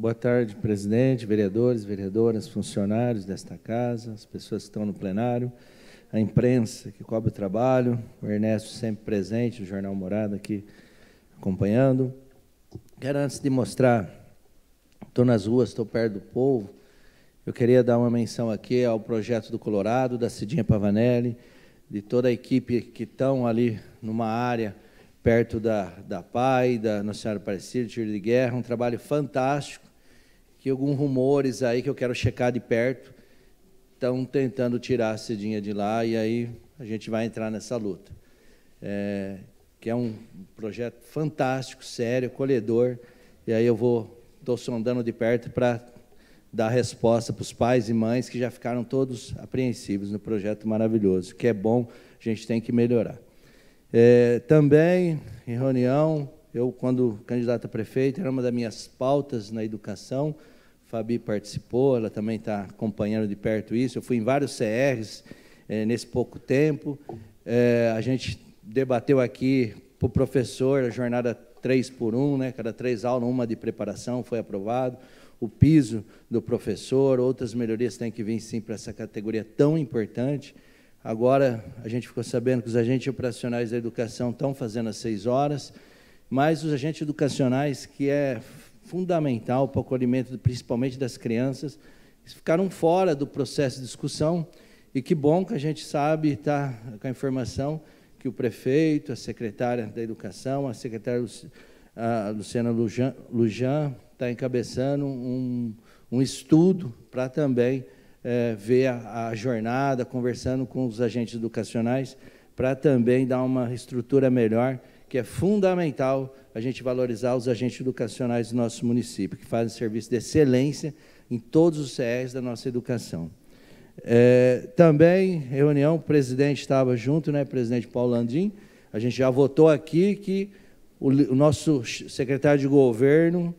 Boa tarde, presidente, vereadores, vereadoras, funcionários desta casa, as pessoas que estão no plenário, a imprensa que cobre o trabalho, o Ernesto sempre presente, o Jornal Morada aqui acompanhando. Quero, antes de mostrar, estou nas ruas, estou perto do povo, eu queria dar uma menção aqui ao projeto do Colorado, da Cidinha Pavanelli, de toda a equipe que estão ali numa área perto da, da PAI, da Nossa Senhora Aparecida, Tiro de Guerra, um trabalho fantástico alguns rumores aí que eu quero checar de perto. Estão tentando tirar a Cidinha de lá e aí a gente vai entrar nessa luta. É, que é um projeto fantástico, sério, colhedor. E aí eu vou, estou sondando de perto para dar resposta para os pais e mães que já ficaram todos apreensivos no projeto maravilhoso, que é bom, a gente tem que melhorar. É, também, em reunião, eu, quando candidato a prefeito, era uma das minhas pautas na educação, Fabi participou, ela também está acompanhando de perto isso. Eu fui em vários CRs é, eh, nesse pouco tempo. É, a gente debateu aqui para o professor a jornada 3 por 1, né? cada três aulas, uma de preparação foi aprovado. O piso do professor, outras melhorias têm que vir sim para essa categoria tão importante. Agora, a gente ficou sabendo que os agentes operacionais da educação estão fazendo as seis horas, mas os agentes educacionais, que é fundamental para o acolhimento, principalmente das crianças, ficaram fora do processo de discussão. E que bom que a gente sabe, está com a informação que o prefeito, a secretária da Educação, a secretária a Luciana Lujan, está encabeçando um, um estudo para também é, ver a, a, jornada, conversando com os agentes educacionais, para também dar uma estrutura melhor que é fundamental a gente valorizar os agentes educacionais do nosso município, que fazem serviço de excelência em todos os CRs da nossa educação. É, também, reunião, o presidente estava junto, né, presidente Paulo Landim, a gente já votou aqui que o, o nosso secretário de governo,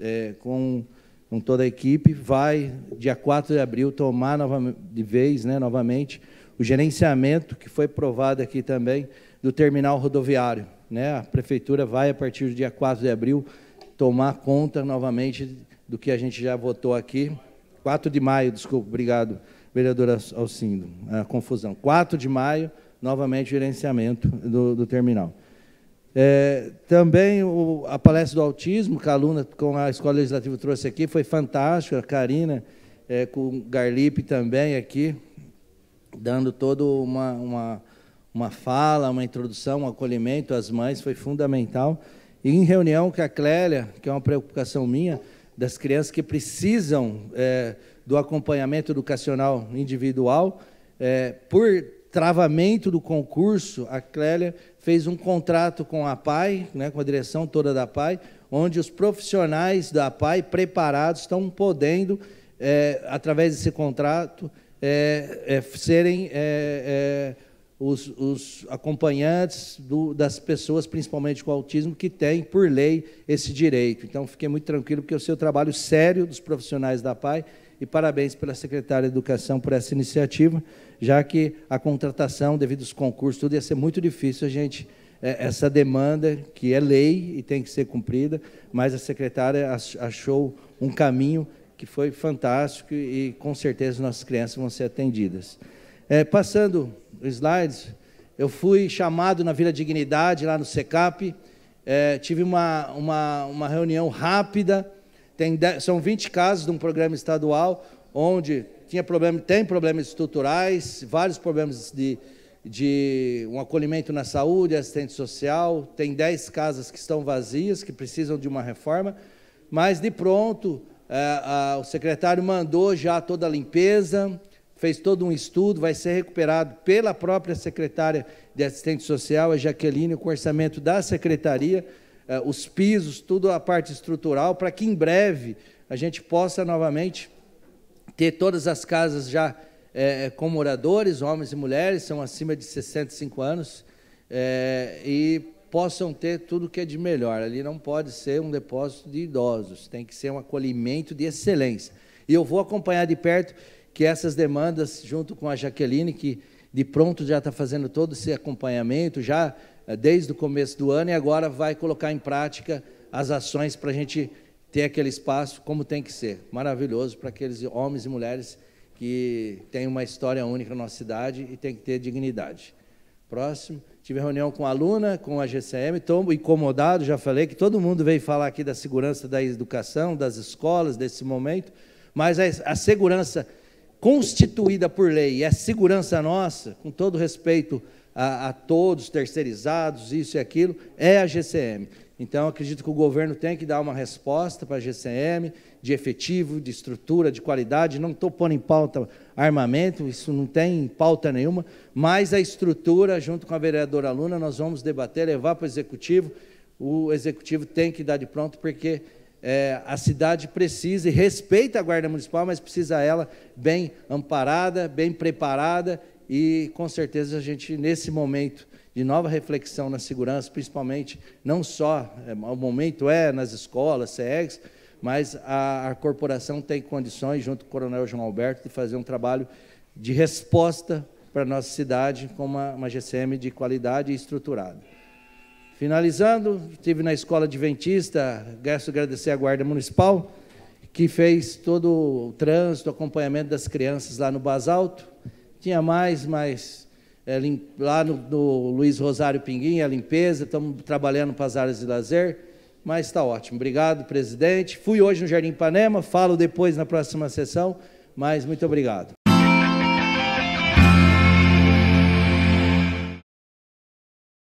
é, com, com toda a equipe, vai, dia 4 de abril, tomar nova, de vez, né, novamente, o gerenciamento, que foi provado aqui também, do terminal rodoviário né? A prefeitura vai, a partir do dia 4 de abril, tomar conta novamente do que a gente já votou aqui. 4 de maio, desculpa, obrigado, vereadora Alcindo, a confusão. 4 de maio, novamente, gerenciamento do, do terminal. É, também o, a palestra do autismo, que a aluna com a Escola Legislativa trouxe aqui, foi fantástica, a Karina é, com o Garlipe também aqui, dando toda uma, uma uma fala, uma introdução, um acolhimento às mães foi fundamental. E em reunião com a Clélia, que é uma preocupação minha, das crianças que precisam é, do acompanhamento educacional individual, é, por travamento do concurso, a Clélia fez um contrato com a PAI, né, com a direção toda da PAI, onde os profissionais da PAI preparados estão podendo, é, através desse contrato, é, é, serem é, os, os acompanhantes do, das pessoas, principalmente com autismo, que têm, por lei, esse direito. Então, fiquei muito tranquilo, porque o seu trabalho sério dos profissionais da PAI, e parabéns pela secretária de Educação por essa iniciativa, já que a contratação, devido aos concursos, tudo ia ser muito difícil a gente é, essa demanda que é lei e tem que ser cumprida, mas a secretária achou um caminho que foi fantástico e com certeza nossas crianças vão ser atendidas. É, passando slides, eu fui chamado na Vila Dignidade, lá no SECAP, é, tive uma, uma, uma, reunião rápida, tem dez, são 20 casos de um programa estadual, onde tinha problema, tem problemas estruturais, vários problemas de, de um acolhimento na saúde, assistente social, tem 10 casas que estão vazias, que precisam de uma reforma, mas de pronto é, a, o secretário mandou já toda a limpeza, fez todo um estudo, vai ser recuperado pela própria secretária de assistente social, a Jaqueline, com orçamento da secretaria, eh, os pisos, tudo a parte estrutural, para que em breve a gente possa novamente ter todas as casas já eh, eh, com moradores, homens e mulheres, são acima de 65 anos, e possam ter tudo que é de melhor. Ali não pode ser um depósito de idosos, tem que ser um acolhimento de excelência. E eu vou acompanhar de perto que essas demandas, junto com a Jaqueline, que de pronto já está fazendo todo esse acompanhamento, já eh, desde o começo do ano, e agora vai colocar em prática as ações para a gente ter aquele espaço como tem que ser. Maravilhoso para aqueles homens e mulheres que têm uma história única na nossa cidade e tem que ter dignidade. Próximo. Tive reunião com a Luna, com a GCM, estou incomodado, já falei que todo mundo veio falar aqui da segurança da educação, das escolas, desse momento, mas a segurança constituída por lei, e é segurança nossa, com todo respeito a, a todos, terceirizados, isso e aquilo, é a GCM. Então, acredito que o governo tem que dar uma resposta para a GCM, de efetivo, de estrutura, de qualidade. Não estou pondo em pauta armamento, isso não tem pauta nenhuma, mas a estrutura, junto com a vereadora Luna, nós vamos debater, levar para o executivo. O executivo tem que dar de pronto, porque é, a cidade precisa e respeita a Guarda Municipal, mas precisa ela bem amparada, bem preparada e com certeza a gente, nesse momento de nova reflexão na segurança, principalmente, não só, é, o momento é nas escolas, CEGs, mas a, a corporação tem condições, junto com o Coronel João Alberto, de fazer um trabalho de resposta para a nossa cidade com uma, uma GCM de qualidade e estruturada. Finalizando, estive na escola adventista, quero agradecer à Guarda Municipal, que fez todo o trânsito, acompanhamento das crianças lá no Basalto. Tinha mais, mas é, lá no, no, Luiz Rosário Pinguim, a limpeza, estamos trabalhando para as áreas de lazer, mas está ótimo. Obrigado, presidente. Fui hoje no Jardim Panema, falo depois na próxima sessão, mas muito obrigado.